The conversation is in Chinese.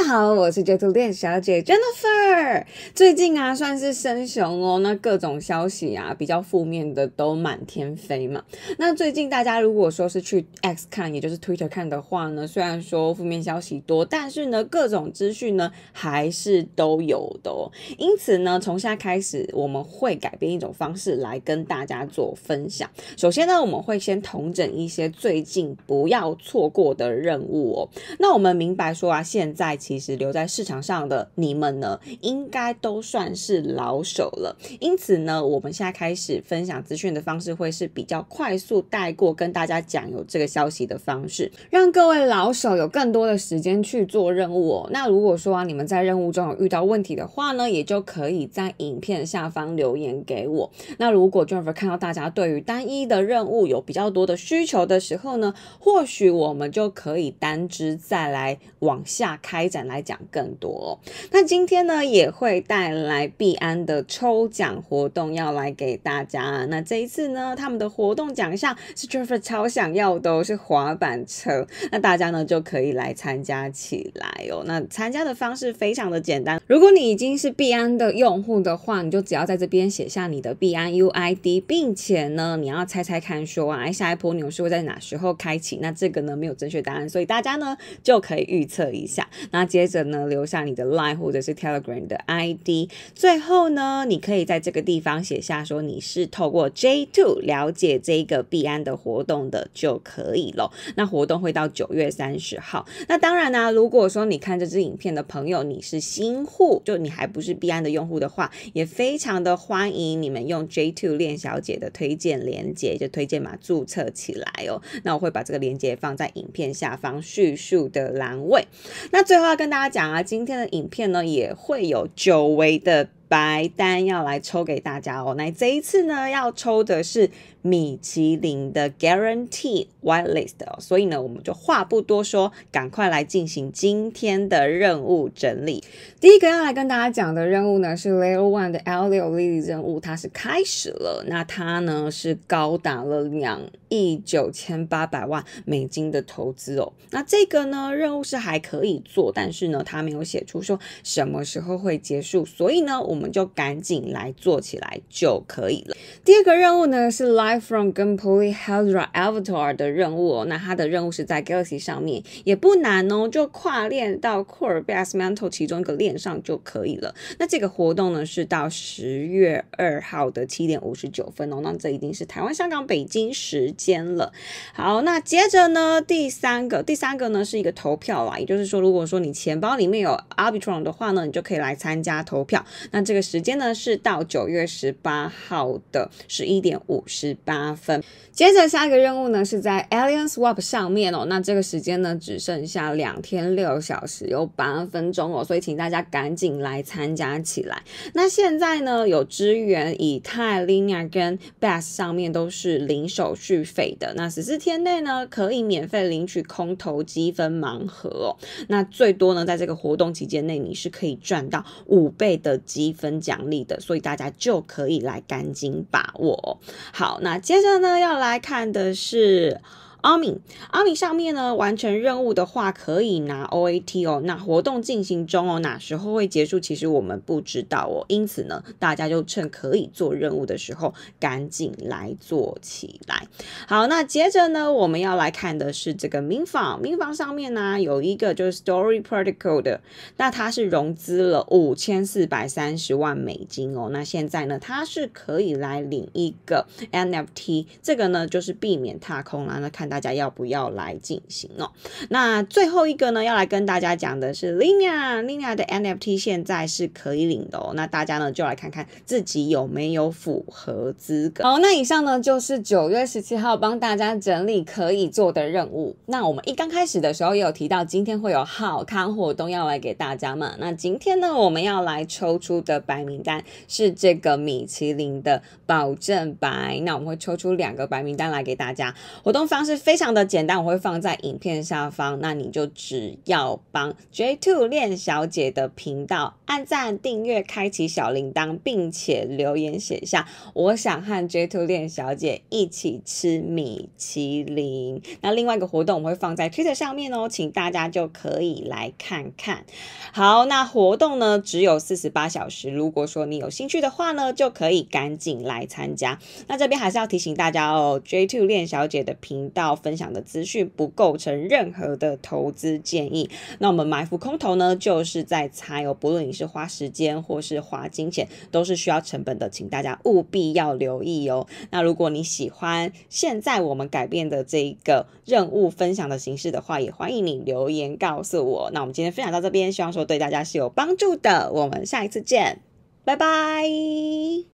大家好，我是杰图店小姐 Jennifer。最近啊，算是生熊哦。那各种消息啊，比较负面的都满天飞嘛。那最近大家如果说是去 X 看，也就是 Twitter 看的话呢，虽然说负面消息多，但是呢，各种资讯呢还是都有的哦。因此呢，从现在开始，我们会改变一种方式来跟大家做分享。首先呢，我们会先统整一些最近不要错过的任务哦。那我们明白说啊，现在。其实留在市场上的你们呢，应该都算是老手了。因此呢，我们现在开始分享资讯的方式会是比较快速带过，跟大家讲有这个消息的方式，让各位老手有更多的时间去做任务哦。那如果说啊，你们在任务中有遇到问题的话呢，也就可以在影片下方留言给我。那如果 Jennifer 看到大家对于单一的任务有比较多的需求的时候呢，或许我们就可以单支再来往下开展。来讲更多。那今天呢，也会带来币安的抽奖活动，要来给大家。那这一次呢，他们的活动奖项是 j e f r 超想要的，是滑板车。那大家呢就可以来参加起来哦。那参加的方式非常的简单，如果你已经是币安的用户的话，你就只要在这边写下你的币安 U I D，并且呢，你要猜猜看说啊，下一波牛市会在哪时候开启？那这个呢没有正确答案，所以大家呢就可以预测一下。那接着呢，留下你的 Line 或者是 Telegram 的 ID。最后呢，你可以在这个地方写下说你是透过 j Two 了解这个币安的活动的就可以了。那活动会到九月三十号。那当然呢，如果说你看这支影片的朋友你是新户，就你还不是币安的用户的话，也非常的欢迎你们用 j Two 练小姐的推荐链接就推荐码注册起来哦。那我会把这个链接放在影片下方叙述的栏位。那最后。跟大家讲啊，今天的影片呢也会有久违的。白单要来抽给大家哦。那这一次呢，要抽的是米其林的 Guarantee White List，所以呢，我们就话不多说，赶快来进行今天的任务整理。第一个要来跟大家讲的任务呢，是 l a y e r One 的 l 六 i Lily 任务，它是开始了。那它呢，是高达了两亿九千八百万美金的投资哦。那这个呢，任务是还可以做，但是呢，它没有写出说什么时候会结束，所以呢，我。我们就赶紧来做起来就可以了。第二个任务呢是 Life from 跟 Polyhedra Avatar 的任务哦。那它的任务是在 Galaxy 上面，也不难哦，就跨链到 Core Base Metal 其中一个链上就可以了。那这个活动呢是到十月二号的七点五十九分哦。那这已经是台湾、香港、北京时间了。好，那接着呢，第三个，第三个呢是一个投票啦，也就是说，如果说你钱包里面有 Arbitron 的话呢，你就可以来参加投票。那这个时间呢是到九月十八号的十一点五十八分。接着下一个任务呢是在 Alien Swap 上面哦，那这个时间呢只剩下两天六小时有八分钟哦，所以请大家赶紧来参加起来。那现在呢有支援以太 Lina 跟 Bass 上面都是零手续费的，那十四天内呢可以免费领取空投积分盲盒哦。那最多呢在这个活动期间内你是可以赚到五倍的积。分奖励的，所以大家就可以来赶紧把握。好，那接着呢，要来看的是。阿敏阿敏上面呢完成任务的话可以拿 OAT 哦。那活动进行中哦，哪时候会结束？其实我们不知道哦。因此呢，大家就趁可以做任务的时候赶紧来做起来。好，那接着呢，我们要来看的是这个民房。民房上面呢有一个就是 Story Protocol 的，那它是融资了五千四百三十万美金哦。那现在呢，它是可以来领一个 NFT，这个呢就是避免踏空了。那看。大家要不要来进行哦？那最后一个呢，要来跟大家讲的是 Lina Lina 的 NFT 现在是可以领的哦。那大家呢就来看看自己有没有符合资格。好，那以上呢就是九月十七号帮大家整理可以做的任务。那我们一刚开始的时候有提到，今天会有好康活动要来给大家嘛。那今天呢，我们要来抽出的白名单是这个米其林的保证白。那我们会抽出两个白名单来给大家。活动方式。非常的简单，我会放在影片下方，那你就只要帮 J Two 小姐的频道按赞、订阅、开启小铃铛，并且留言写下“我想和 J Two 小姐一起吃米其林”。那另外一个活动我会放在 Twitter 上面哦，请大家就可以来看看。好，那活动呢只有四十八小时，如果说你有兴趣的话呢，就可以赶紧来参加。那这边还是要提醒大家哦，J Two 小姐的频道。要分享的资讯不构成任何的投资建议。那我们埋伏空头呢，就是在猜哦。不论你是花时间或是花金钱，都是需要成本的，请大家务必要留意哦。那如果你喜欢现在我们改变的这一个任务分享的形式的话，也欢迎你留言告诉我。那我们今天分享到这边，希望说对大家是有帮助的。我们下一次见，拜拜。